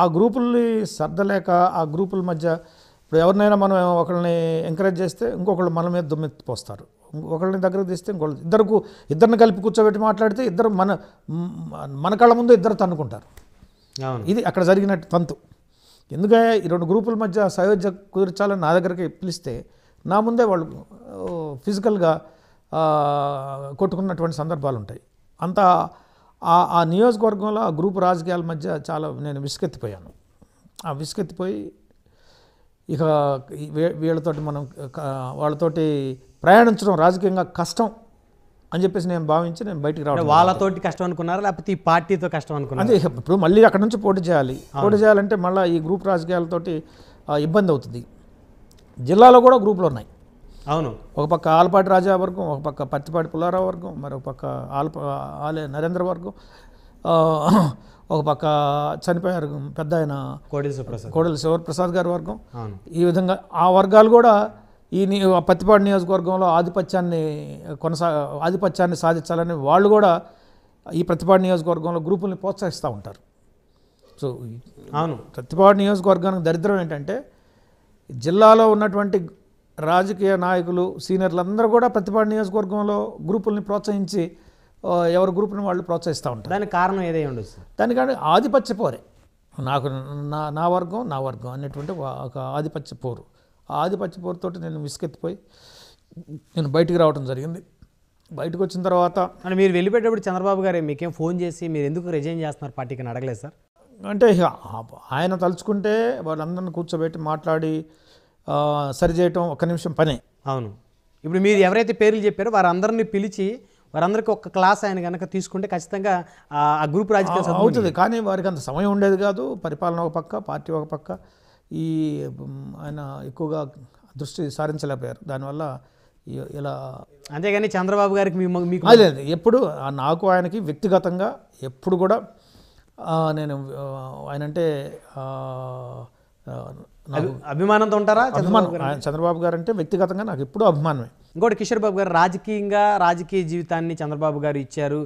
ఆ గ్రూపుల్ని సర్దలేక ఆ గ్రూపుల మధ్య ఇప్పుడు ఎవరినైనా మనం ఒకరిని ఎంకరేజ్ చేస్తే ఇంకొకళ్ళు మన మీద దుమ్మెత్తిపోస్తారు ఒకళ్ళని దగ్గర తీస్తే ఇంకొకళ్ళు ఇద్దరు ఇద్దరిని కలిపి కూర్చోబెట్టి మాట్లాడితే ఇద్దరు మన మన కళ్ళ ముందు ఇద్దరు తన్నుకుంటారు ఇది అక్కడ జరిగినట్టు తంతు ఎందుకంటే ఈ రెండు గ్రూపుల మధ్య సయోధ్య కుదిర్చాలని నా దగ్గరికి పిలిస్తే నా ముందే వాళ్ళు ఫిజికల్గా కొట్టుకున్నటువంటి సందర్భాలు ఉంటాయి అంతా ఆ ఆ నియోజకవర్గంలో ఆ గ్రూప్ రాజకీయాల మధ్య చాలా నేను విసుకెత్తిపోయాను ఆ విసుకెత్తిపోయి ఇక వీళ్ళతోటి మనం వాళ్ళతోటి ప్రయాణించడం రాజకీయంగా కష్టం అని చెప్పేసి నేను భావించి నేను బయటికి రావడం వాళ్ళతోటి కష్టం అనుకున్నారా లేకపోతే ఈ పార్టీతో కష్టం అనుకున్నారు అదే ఇప్పుడు మళ్ళీ అక్కడ నుంచి పోటీ చేయాలి పోటీ చేయాలంటే మళ్ళీ ఈ గ్రూప్ రాజకీయాలతోటి ఇబ్బంది అవుతుంది జిల్లాలో కూడా గ్రూపులు ఉన్నాయి అవును ఒక పక్క ఆలపాటి రాజా వర్గం ఒక పక్క పత్తిపాటి పుల్లారావు వర్గం మరొక పక్క ఆలప ఆలే నరేంద్ర వర్గం ఒక పక్క చనిపోయారు పెద్ద ఆయన కోడెల శివప్రసాద్ గారి వర్గం ఈ విధంగా ఆ వర్గాలు కూడా ఈ పత్తిపాడు నియోజకవర్గంలో ఆధిపత్యాన్ని కొనసా ఆధిపత్యాన్ని సాధించాలని వాళ్ళు కూడా ఈ ప్రతిపాడు నియోజకవర్గంలో గ్రూపుల్ని ప్రోత్సహిస్తూ ఉంటారు సో అవును ప్రతిపాడు నియోజకవర్గానికి దరిద్రం ఏంటంటే జిల్లాలో ఉన్నటువంటి రాజకీయ నాయకులు సీనియర్లు అందరూ కూడా ప్రతిపాడు నియోజకవర్గంలో గ్రూపుల్ని ప్రోత్సహించి ఎవరి గ్రూప్ని వాళ్ళు ప్రోత్సహిస్తూ ఉంటారు దానికి కారణం ఏదై ఉండదు దానికంటే ఆధిపత్య పోరే నాకు నా నా వర్గం నా వర్గం అనేటువంటి ఒక ఆధిపత్య పోరు ఆ ఆధిపత్య పోరుతో నేను విసుకెత్తిపోయి నేను బయటికి రావడం జరిగింది బయటకు వచ్చిన తర్వాత అంటే మీరు వెళ్ళిపోయేటప్పుడు చంద్రబాబు గారు మీకేం ఫోన్ చేసి మీరు ఎందుకు రిజైన్ చేస్తున్నారు పార్టీకి అని అడగలేదు సార్ అంటే ఆయన తలుచుకుంటే వాళ్ళందరిని కూర్చోబెట్టి మాట్లాడి సరిచేయటం ఒక్క నిమిషం పనే అవును ఇప్పుడు మీరు ఎవరైతే పేర్లు చెప్పారో వారందరిని పిలిచి వారందరికీ ఒక క్లాస్ ఆయన కనుక తీసుకుంటే ఖచ్చితంగా ఆ గ్రూప్ రాజకీయ అవుతుంది కానీ వారికి అంత సమయం ఉండేది కాదు పరిపాలన ఒక పక్క పార్టీ ఒక పక్క ఈ ఆయన ఎక్కువగా దృష్టి సారించలేకపోయారు దానివల్ల ఇలా అంతేగాని చంద్రబాబు గారికి మీకు లేదు ఎప్పుడు నాకు ఆయనకి వ్యక్తిగతంగా ఎప్పుడు కూడా నేను ఆయనంటే అభిమానంతో ఉంటారా అభిమానం చంద్రబాబు గారు అంటే వ్యక్తిగతంగా నాకు ఎప్పుడూ అభిమానమే ఇంకోటి కిషోర్ బాబు గారు రాజకీయంగా రాజకీయ జీవితాన్ని చంద్రబాబు గారు ఇచ్చారు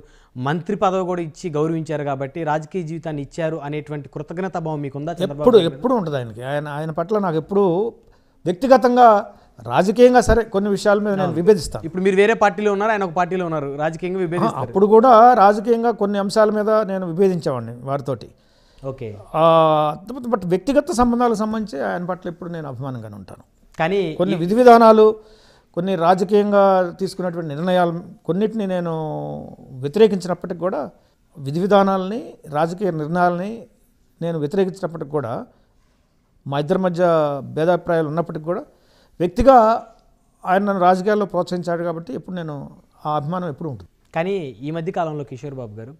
మంత్రి పదవి కూడా ఇచ్చి గౌరవించారు కాబట్టి రాజకీయ జీవితాన్ని ఇచ్చారు అనేటువంటి కృతజ్ఞత భావం మీకుందా ఎప్పుడు ఎప్పుడు ఉంటుంది ఆయనకి ఆయన ఆయన పట్ల నాకు ఎప్పుడు వ్యక్తిగతంగా రాజకీయంగా సరే కొన్ని విషయాల మీద నేను విభేదిస్తాను ఇప్పుడు మీరు వేరే పార్టీలో ఉన్నారు ఆయన ఒక పార్టీలో ఉన్నారు రాజకీయంగా విభేది అప్పుడు కూడా రాజకీయంగా కొన్ని అంశాల మీద నేను విభేదించేవాడిని వారితోటి ఓకే బట్ వ్యక్తిగత సంబంధాలకు సంబంధించి ఆయన పట్ల ఎప్పుడు నేను అభిమానంగానే ఉంటాను కానీ కొన్ని విధి విధానాలు కొన్ని రాజకీయంగా తీసుకున్నటువంటి నిర్ణయాలు కొన్నిటిని నేను వ్యతిరేకించినప్పటికి కూడా విధి విధానాలని రాజకీయ నిర్ణయాలని నేను వ్యతిరేకించినప్పటికి కూడా మా ఇద్దరి మధ్య భేదాభిప్రాయాలు ఉన్నప్పటికి కూడా వ్యక్తిగా ఆయన నన్ను రాజకీయాల్లో ప్రోత్సహించాడు కాబట్టి ఎప్పుడు నేను ఆ అభిమానం ఎప్పుడు ఉంటుంది కానీ ఈ మధ్య కాలంలో కిషోర్ బాబు గారు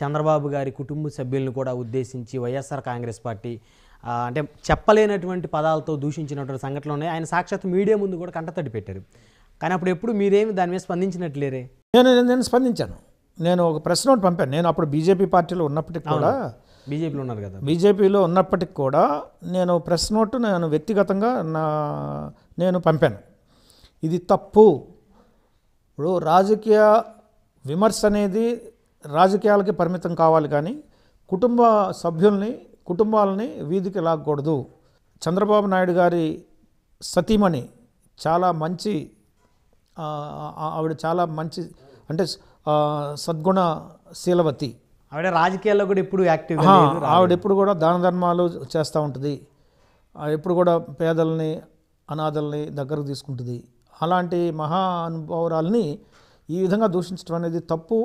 చంద్రబాబు గారి కుటుంబ సభ్యులను కూడా ఉద్దేశించి వైఎస్ఆర్ కాంగ్రెస్ పార్టీ అంటే చెప్పలేనటువంటి పదాలతో దూషించినటువంటి సంఘటనలు ఉన్నాయి ఆయన సాక్షాత్ మీడియా ముందు కూడా కంటతడి పెట్టారు కానీ అప్పుడు ఎప్పుడు మీరేమి దాని మీద స్పందించినట్లేరే నేను నేను స్పందించాను నేను ఒక ప్రెస్ నోట్ పంపాను నేను అప్పుడు బీజేపీ పార్టీలో ఉన్నప్పటికి కూడా బీజేపీలో ఉన్నారు కదా బీజేపీలో ఉన్నప్పటికి కూడా నేను ప్రెస్ నోట్ నేను వ్యక్తిగతంగా నా నేను పంపాను ఇది తప్పు ఇప్పుడు రాజకీయ విమర్శ అనేది రాజకీయాలకి పరిమితం కావాలి కానీ కుటుంబ సభ్యుల్ని కుటుంబాలని వీధికి లాగకూడదు చంద్రబాబు నాయుడు గారి సతీమణి చాలా మంచి ఆవిడ చాలా మంచి అంటే సద్గుణ శీలవతి ఆవిడ రాజకీయాల్లో కూడా ఎప్పుడు యాక్టివ్ ఆవిడ ఎప్పుడు కూడా దాన ధర్మాలు చేస్తూ ఉంటుంది ఎప్పుడు కూడా పేదల్ని అనాథల్ని దగ్గరకు తీసుకుంటుంది అలాంటి మహా అనుభవరాల్ని ఈ విధంగా దూషించడం అనేది తప్పు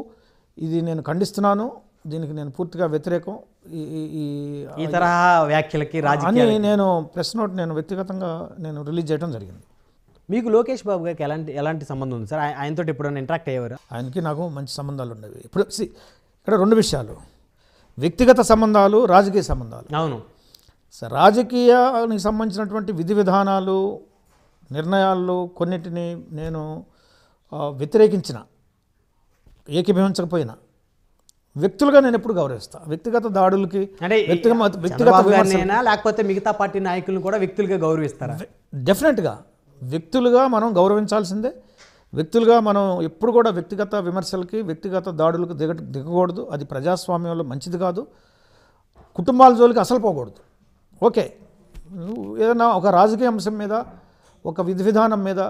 ఇది నేను ఖండిస్తున్నాను దీనికి నేను పూర్తిగా వ్యతిరేకం ఈ ఈ తరహా వ్యాఖ్యలకి రాజకీయాలు నేను ప్రెస్ నోట్ నేను వ్యక్తిగతంగా నేను రిలీజ్ చేయడం జరిగింది మీకు లోకేష్ బాబు గారికి ఎలాంటి ఎలాంటి సంబంధం ఉంది సార్ ఆయనతో ఎప్పుడైనా ఇంటరాక్ట్ అయ్యేవారు ఆయనకి నాకు మంచి సంబంధాలు ఉండేవి ఇప్పుడు ఇక్కడ రెండు విషయాలు వ్యక్తిగత సంబంధాలు రాజకీయ సంబంధాలు అవును సార్ రాజకీయానికి సంబంధించినటువంటి విధి విధానాలు నిర్ణయాల్లో కొన్నిటిని నేను వ్యతిరేకించిన ఏకీభవించకపోయినా వ్యక్తులుగా నేను ఎప్పుడు గౌరవిస్తాను వ్యక్తిగత దాడులకి వ్యక్తిగత వ్యక్తిగత లేకపోతే మిగతా పార్టీ నాయకులను కూడా వ్యక్తులుగా గౌరవిస్తారా డెఫినెట్గా వ్యక్తులుగా మనం గౌరవించాల్సిందే వ్యక్తులుగా మనం ఎప్పుడు కూడా వ్యక్తిగత విమర్శలకి వ్యక్తిగత దాడులకు దిగ దిగకూడదు అది ప్రజాస్వామ్యంలో మంచిది కాదు కుటుంబాల జోలికి అసలు పోకూడదు ఓకే ఏదైనా ఒక రాజకీయ అంశం మీద ఒక విధి విధానం మీద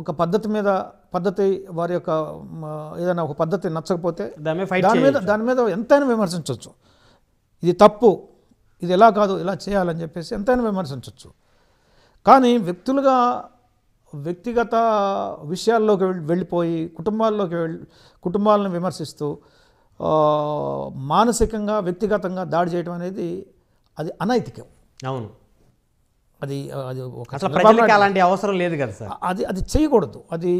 ఒక పద్ధతి మీద పద్ధతి వారి యొక్క ఏదైనా ఒక పద్ధతి నచ్చకపోతే దాని మీద దాని మీద ఎంతైనా విమర్శించవచ్చు ఇది తప్పు ఇది ఎలా కాదు ఇలా చేయాలని చెప్పేసి ఎంతైనా విమర్శించవచ్చు కానీ వ్యక్తులుగా వ్యక్తిగత విషయాల్లోకి వెళ్ళిపోయి కుటుంబాల్లోకి వెళ్ళి కుటుంబాలను విమర్శిస్తూ మానసికంగా వ్యక్తిగతంగా దాడి చేయడం అనేది అది అనైతికం అవును అది అది ఒక ప్రజలకి అలాంటి అవసరం లేదు కదా సార్ అది అది చేయకూడదు అది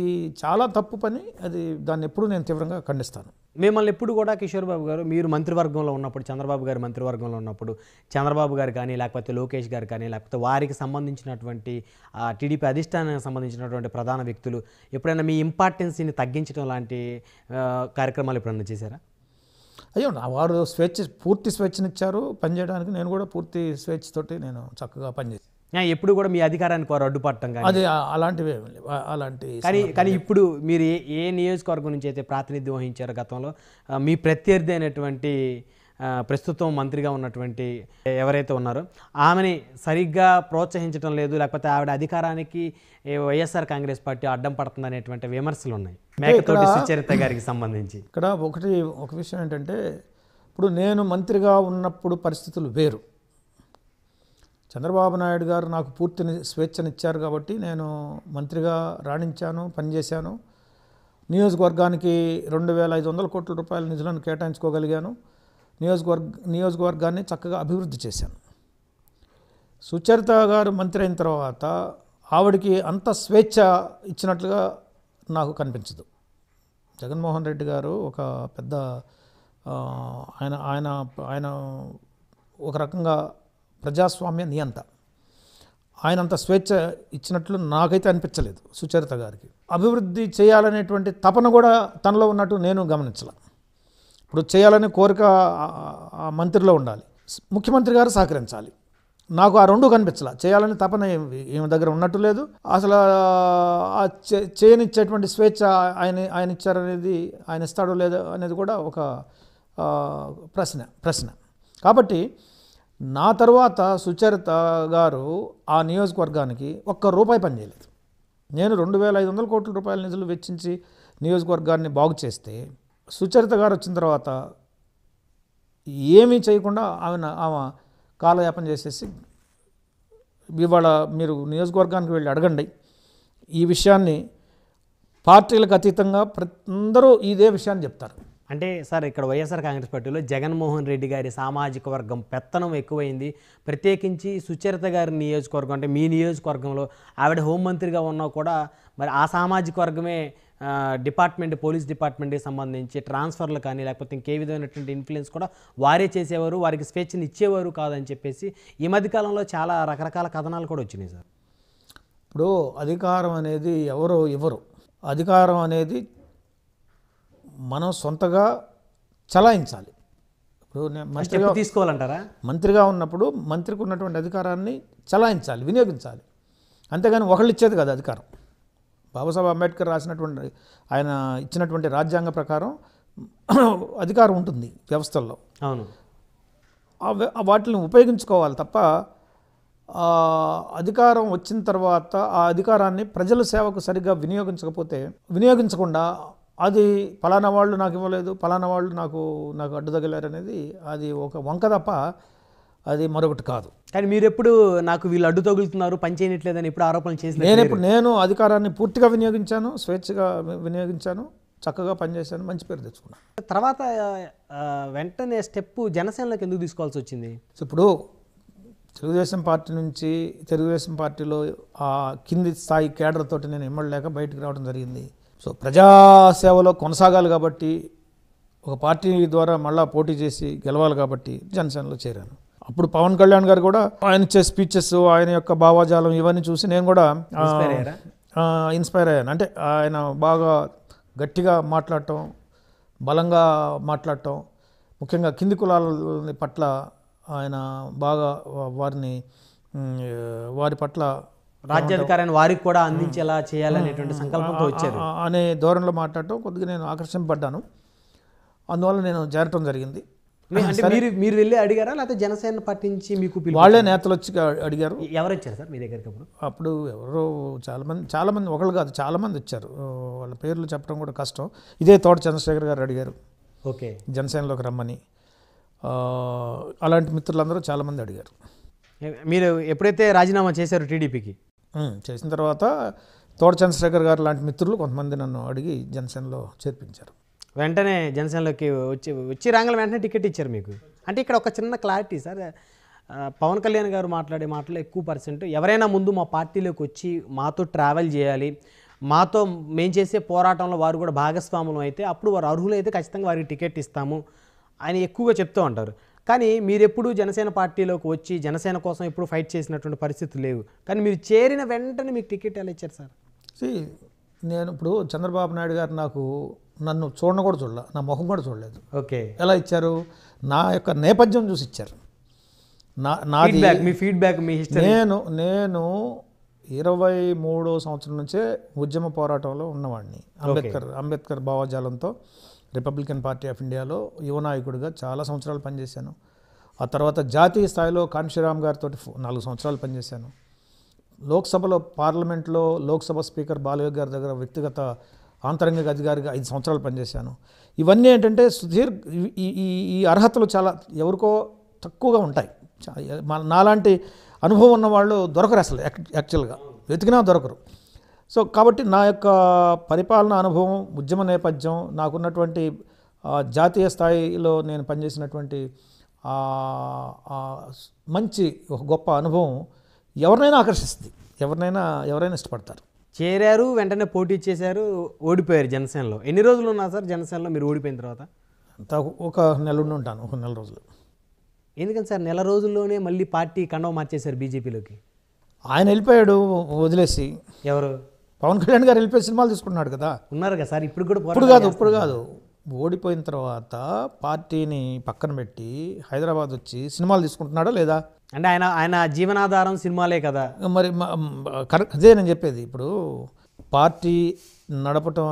చాలా తప్పు పని అది దాన్ని ఎప్పుడు నేను తీవ్రంగా ఖండిస్తాను మిమ్మల్ని ఎప్పుడు కూడా కిషోర్ బాబు గారు మీరు మంత్రివర్గంలో ఉన్నప్పుడు చంద్రబాబు గారు మంత్రివర్గంలో ఉన్నప్పుడు చంద్రబాబు గారు కానీ లేకపోతే లోకేష్ గారు కానీ లేకపోతే వారికి సంబంధించినటువంటి టీడీపీ అధిష్టానానికి సంబంధించినటువంటి ప్రధాన వ్యక్తులు ఎప్పుడైనా మీ ఇంపార్టెన్సీని తగ్గించడం లాంటి కార్యక్రమాలు ఎప్పుడైనా చేశారా అయ్యో నా వారు స్వేచ్ఛ పూర్తి స్వేచ్ఛనిచ్చారు పనిచేయడానికి నేను కూడా పూర్తి స్వేచ్ఛతోటి నేను చక్కగా పనిచేసాను ఎప్పుడు కూడా మీ అధికారానికి వారు అడ్డుపడటం కానీ అది అలాంటివి అలాంటి కానీ కానీ ఇప్పుడు మీరు ఏ ఏ నియోజకవర్గం నుంచి అయితే ప్రాతినిధ్యం వహించారు గతంలో మీ ప్రత్యర్థి అయినటువంటి ప్రస్తుతం మంత్రిగా ఉన్నటువంటి ఎవరైతే ఉన్నారో ఆమెని సరిగ్గా ప్రోత్సహించడం లేదు లేకపోతే ఆవిడ అధికారానికి వైఎస్ఆర్ కాంగ్రెస్ పార్టీ అడ్డం పడుతుంది అనేటువంటి విమర్శలు ఉన్నాయి సుచరిత గారికి సంబంధించి ఇక్కడ ఒకటి ఒక విషయం ఏంటంటే ఇప్పుడు నేను మంత్రిగా ఉన్నప్పుడు పరిస్థితులు వేరు చంద్రబాబు నాయుడు గారు నాకు పూర్తి స్వేచ్ఛనిచ్చారు కాబట్టి నేను మంత్రిగా రాణించాను పనిచేశాను నియోజకవర్గానికి రెండు వేల ఐదు వందల కోట్ల రూపాయల నిధులను కేటాయించుకోగలిగాను నియోజకవర్గ నియోజకవర్గాన్ని చక్కగా అభివృద్ధి చేశాను సుచరిత గారు మంత్రి అయిన తర్వాత ఆవిడికి అంత స్వేచ్ఛ ఇచ్చినట్లుగా నాకు కనిపించదు జగన్మోహన్ రెడ్డి గారు ఒక పెద్ద ఆయన ఆయన ఆయన ఒక రకంగా ప్రజాస్వామ్య నియంత ఆయన అంత స్వేచ్ఛ ఇచ్చినట్లు నాకైతే అనిపించలేదు సుచరిత గారికి అభివృద్ధి చేయాలనేటువంటి తపన కూడా తనలో ఉన్నట్టు నేను గమనించాల ఇప్పుడు చేయాలనే కోరిక మంత్రిలో ఉండాలి ముఖ్యమంత్రి గారు సహకరించాలి నాకు ఆ రెండు కనిపించాల చేయాలని తపన ఏమి దగ్గర ఉన్నట్టు లేదు అసలు ఆ చేయనిచ్చేటువంటి స్వేచ్ఛ ఆయన ఆయన ఇచ్చారనేది ఆయన ఇస్తాడో లేదో అనేది కూడా ఒక ప్రశ్న ప్రశ్న కాబట్టి నా తర్వాత సుచరిత గారు ఆ నియోజకవర్గానికి ఒక్క రూపాయి పనిచేయలేదు నేను రెండు వేల ఐదు వందల కోట్ల రూపాయల నిధులు వెచ్చించి నియోజకవర్గాన్ని బాగు చేస్తే సుచరిత గారు వచ్చిన తర్వాత ఏమీ చేయకుండా ఆమె ఆమె కాలయాపన చేసేసి ఇవాళ మీరు నియోజకవర్గానికి వెళ్ళి అడగండి ఈ విషయాన్ని పార్టీలకు అతీతంగా అందరూ ఇదే విషయాన్ని చెప్తారు అంటే సార్ ఇక్కడ వైఎస్ఆర్ కాంగ్రెస్ పార్టీలో జగన్మోహన్ రెడ్డి గారి సామాజిక వర్గం పెత్తనం ఎక్కువైంది ప్రత్యేకించి సుచరిత గారి నియోజకవర్గం అంటే మీ నియోజకవర్గంలో ఆవిడ హోంమంత్రిగా ఉన్నా కూడా మరి ఆ సామాజిక వర్గమే డిపార్ట్మెంట్ పోలీస్ డిపార్ట్మెంట్కి సంబంధించి ట్రాన్స్ఫర్లు కానీ లేకపోతే ఇంకే విధమైనటువంటి ఇన్ఫ్లుయెన్స్ కూడా వారే చేసేవారు వారికి స్వేచ్ఛను ఇచ్చేవారు కాదని చెప్పేసి ఈ మధ్యకాలంలో చాలా రకరకాల కథనాలు కూడా వచ్చినాయి సార్ ఇప్పుడు అధికారం అనేది ఎవరు ఇవ్వరు అధికారం అనేది మనం సొంతగా చలాయించాలి ఇప్పుడు మంత్రిగా తీసుకోవాలంటారా మంత్రిగా ఉన్నప్పుడు మంత్రికి ఉన్నటువంటి అధికారాన్ని చలాయించాలి వినియోగించాలి అంతేగాని ఒకళ్ళు ఇచ్చేది కదా అధికారం బాబాసాహెబ్ అంబేద్కర్ రాసినటువంటి ఆయన ఇచ్చినటువంటి రాజ్యాంగ ప్రకారం అధికారం ఉంటుంది వ్యవస్థల్లో అవును వాటిని ఉపయోగించుకోవాలి తప్ప అధికారం వచ్చిన తర్వాత ఆ అధికారాన్ని ప్రజల సేవకు సరిగ్గా వినియోగించకపోతే వినియోగించకుండా అది ఫలానా వాళ్ళు నాకు ఇవ్వలేదు ఫలానా వాళ్ళు నాకు నాకు అడ్డు తగిలారు అనేది అది ఒక వంక తప్ప అది మరొకటి కాదు కానీ మీరు ఎప్పుడు నాకు వీళ్ళు అడ్డు తగులుతున్నారు అని ఎప్పుడు ఆరోపణలు చేసి నేను ఇప్పుడు నేను అధికారాన్ని పూర్తిగా వినియోగించాను స్వేచ్ఛగా వినియోగించాను చక్కగా పనిచేశాను మంచి పేరు తెచ్చుకున్నాను తర్వాత వెంటనే స్టెప్ జనసేనలోకి ఎందుకు తీసుకోవాల్సి వచ్చింది ఇప్పుడు తెలుగుదేశం పార్టీ నుంచి తెలుగుదేశం పార్టీలో ఆ కింది స్థాయి తోటి నేను ఇమ్మడలేక బయటకు రావడం జరిగింది సో ప్రజాసేవలో కొనసాగాలి కాబట్టి ఒక పార్టీ ద్వారా మళ్ళీ పోటీ చేసి గెలవాలి కాబట్టి జనసేనలో చేరాను అప్పుడు పవన్ కళ్యాణ్ గారు కూడా ఆయన ఇచ్చే స్పీచెస్ ఆయన యొక్క భావాజాలం ఇవన్నీ చూసి నేను కూడా ఇన్స్పైర్ అయ్యాను అంటే ఆయన బాగా గట్టిగా మాట్లాడటం బలంగా మాట్లాడటం ముఖ్యంగా కింది కులాల పట్ల ఆయన బాగా వారిని వారి పట్ల రాజ్యాధికారాన్ని వారికి కూడా అందించేలా చేయాలనేటువంటి సంకల్పంతో వచ్చారు అనే ధోరణిలో మాట్లాడటం కొద్దిగా నేను ఆకర్షింపడ్డాను అందువల్ల నేను చేరటం జరిగింది మీరు మీరు వెళ్ళి అడిగారా లేకపోతే జనసేన పార్టీ నుంచి మీకు వాళ్ళే నేతలు వచ్చి అడిగారు ఎవరు వచ్చారు సార్ మీ దగ్గరికి అప్పుడు అప్పుడు ఎవరో చాలామంది చాలామంది ఒకళ్ళు కాదు చాలామంది వచ్చారు వాళ్ళ పేర్లు చెప్పడం కూడా కష్టం ఇదే తోట చంద్రశేఖర్ గారు అడిగారు ఓకే జనసేనలోకి రమ్మని అలాంటి మిత్రులందరూ చాలామంది అడిగారు మీరు ఎప్పుడైతే రాజీనామా చేశారు టీడీపీకి చేసిన తర్వాత తోట చంద్రశేఖర్ గారు లాంటి మిత్రులు కొంతమంది నన్ను అడిగి జనసేనలో చేర్పించారు వెంటనే జనసేనలోకి వచ్చి వచ్చి రాగానే వెంటనే టికెట్ ఇచ్చారు మీకు అంటే ఇక్కడ ఒక చిన్న క్లారిటీ సార్ పవన్ కళ్యాణ్ గారు మాట్లాడే మాటలు ఎక్కువ పర్సెంట్ ఎవరైనా ముందు మా పార్టీలోకి వచ్చి మాతో ట్రావెల్ చేయాలి మాతో మేము చేసే పోరాటంలో వారు కూడా భాగస్వాములు అయితే అప్పుడు వారు అర్హులైతే ఖచ్చితంగా వారికి టికెట్ ఇస్తాము అని ఎక్కువగా చెప్తూ ఉంటారు కానీ మీరెప్పుడు జనసేన పార్టీలోకి వచ్చి జనసేన కోసం ఎప్పుడు ఫైట్ చేసినటువంటి పరిస్థితులు లేవు కానీ మీరు చేరిన వెంటనే మీకు టికెట్ ఎలా ఇచ్చారు సార్ నేను ఇప్పుడు చంద్రబాబు నాయుడు గారు నాకు నన్ను చూడడం కూడా చూడలేదు నా ముఖం కూడా చూడలేదు ఓకే ఎలా ఇచ్చారు నా యొక్క నేపథ్యం చూసి ఇచ్చారు నా నాది మీ ఫీడ్బ్యాక్ మీ నేను నేను ఇరవై మూడో సంవత్సరం నుంచే ఉద్యమ పోరాటంలో ఉన్నవాడిని అంబేద్కర్ అంబేద్కర్ భావజాలంతో రిపబ్లికన్ పార్టీ ఆఫ్ ఇండియాలో యువ నాయకుడిగా చాలా సంవత్సరాలు పనిచేశాను ఆ తర్వాత జాతీయ స్థాయిలో కాంశీరామ్ గారితో నాలుగు సంవత్సరాలు పనిచేశాను లోక్సభలో పార్లమెంట్లో లోక్సభ స్పీకర్ బాలయ్య గారి దగ్గర వ్యక్తిగత ఆంతరంగిక అధికారిగా ఐదు సంవత్సరాలు పనిచేశాను ఇవన్నీ ఏంటంటే సుదీర్ఘ ఈ ఈ అర్హతలు చాలా ఎవరికో తక్కువగా ఉంటాయి నాలాంటి అనుభవం ఉన్న వాళ్ళు దొరకరు అసలు యాక్చువల్గా వెతికినా దొరకరు సో కాబట్టి నా యొక్క పరిపాలన అనుభవం ఉద్యమ నేపథ్యం నాకున్నటువంటి జాతీయ స్థాయిలో నేను పనిచేసినటువంటి మంచి ఒక గొప్ప అనుభవం ఎవరినైనా ఆకర్షిస్తుంది ఎవరినైనా ఎవరైనా ఇష్టపడతారు చేరారు వెంటనే పోటీ చేశారు ఓడిపోయారు జనసేనలో ఎన్ని రోజులు ఉన్నా సార్ జనసేనలో మీరు ఓడిపోయిన తర్వాత ఒక నెల ఉండి ఉంటాను ఒక నెల రోజులు ఎందుకంటే సార్ నెల రోజుల్లోనే మళ్ళీ పార్టీ కండవ మార్చేశారు బీజేపీలోకి ఆయన వెళ్ళిపోయాడు వదిలేసి ఎవరు పవన్ కళ్యాణ్ గారు వెళ్ళిపోయి సినిమాలు తీసుకున్నాడు కదా ఉన్నారు కదా సార్ ఇప్పుడు కూడా ఇప్పుడు కాదు ఇప్పుడు కాదు ఓడిపోయిన తర్వాత పార్టీని పక్కన పెట్టి హైదరాబాద్ వచ్చి సినిమాలు తీసుకుంటున్నాడా లేదా అంటే ఆయన ఆయన జీవనాధారం సినిమాలే కదా మరి కరెక్ట్ అదే నేను చెప్పేది ఇప్పుడు పార్టీ నడపటం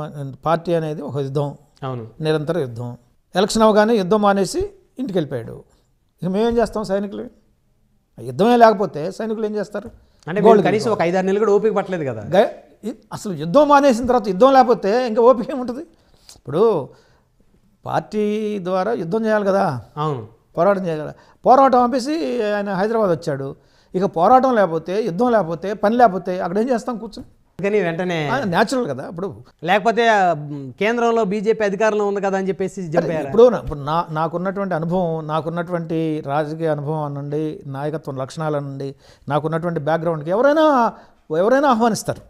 పార్టీ అనేది ఒక యుద్ధం అవును నిరంతర యుద్ధం ఎలక్షన్ అవగానే యుద్ధం మానేసి ఇంటికి వెళ్ళిపోయాడు ఇక మేమేం చేస్తాం సైనికులు యుద్ధమే లేకపోతే సైనికులు ఏం చేస్తారు అంటే కనీసం ఒక ఐదారు నెలలు కూడా ఓపిక పట్టలేదు కదా అసలు యుద్ధం మానేసిన తర్వాత యుద్ధం లేకపోతే ఇంకా ఓపిక ఏముంటుంది ఇప్పుడు పార్టీ ద్వారా యుద్ధం చేయాలి కదా అవును పోరాటం చేయాలి పోరాటం ఆపేసి ఆయన హైదరాబాద్ వచ్చాడు ఇక పోరాటం లేకపోతే యుద్ధం లేకపోతే పని లేకపోతే అక్కడ ఏం చేస్తాం కూర్చొని కానీ వెంటనే న్యాచురల్ కదా ఇప్పుడు లేకపోతే కేంద్రంలో బీజేపీ అధికారంలో ఉంది కదా అని చెప్పేసి ఇప్పుడు నా నాకున్నటువంటి అనుభవం నాకున్నటువంటి రాజకీయ అనుభవం అనండి నాయకత్వం లక్షణాలు అనండి నాకున్నటువంటి బ్యాక్గ్రౌండ్కి ఎవరైనా ఎవరైనా ఆహ్వానిస్తారు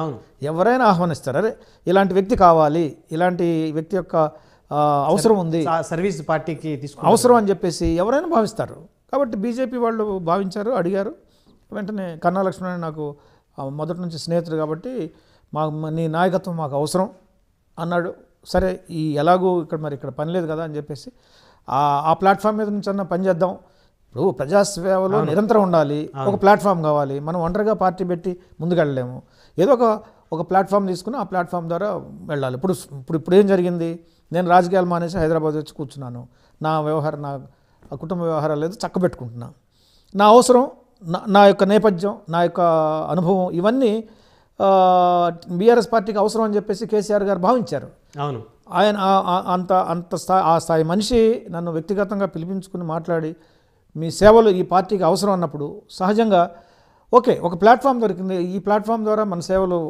అవును ఎవరైనా ఆహ్వానిస్తారు అరే ఇలాంటి వ్యక్తి కావాలి ఇలాంటి వ్యక్తి యొక్క అవసరం ఉంది సర్వీస్ పార్టీకి తీసుకు అవసరం అని చెప్పేసి ఎవరైనా భావిస్తారు కాబట్టి బీజేపీ వాళ్ళు భావించారు అడిగారు వెంటనే కన్నా లక్ష్మణ్ నాకు మొదటి నుంచి స్నేహితుడు కాబట్టి మా నీ నాయకత్వం మాకు అవసరం అన్నాడు సరే ఈ ఎలాగూ ఇక్కడ మరి ఇక్కడ పని లేదు కదా అని చెప్పేసి ఆ ప్లాట్ఫామ్ మీద నుంచి అన్న పని చేద్దాం ఇప్పుడు ప్రజాసేవలో నిరంతరం ఉండాలి ఒక ప్లాట్ఫామ్ కావాలి మనం ఒంటరిగా పార్టీ పెట్టి ముందుకెళ్ళలేము ఏదో ఒక ఒక ప్లాట్ఫామ్ తీసుకుని ఆ ప్లాట్ఫామ్ ద్వారా వెళ్ళాలి ఇప్పుడు ఇప్పుడు ఇప్పుడు ఏం జరిగింది నేను రాజకీయాలు మానేసి హైదరాబాద్ వచ్చి కూర్చున్నాను నా వ్యవహారం నా కుటుంబ వ్యవహారాలు లేదు చక్కబెట్టుకుంటున్నా నా అవసరం నా యొక్క నేపథ్యం నా యొక్క అనుభవం ఇవన్నీ బీఆర్ఎస్ పార్టీకి అవసరం అని చెప్పేసి కేసీఆర్ గారు భావించారు అవును ఆయన అంత అంత స్థాయి ఆ స్థాయి మనిషి నన్ను వ్యక్తిగతంగా పిలిపించుకుని మాట్లాడి మీ సేవలు ఈ పార్టీకి అవసరం అన్నప్పుడు సహజంగా ఓకే ఒక ప్లాట్ఫామ్ దొరికింది ఈ ప్లాట్ఫామ్ ద్వారా మన సేవలు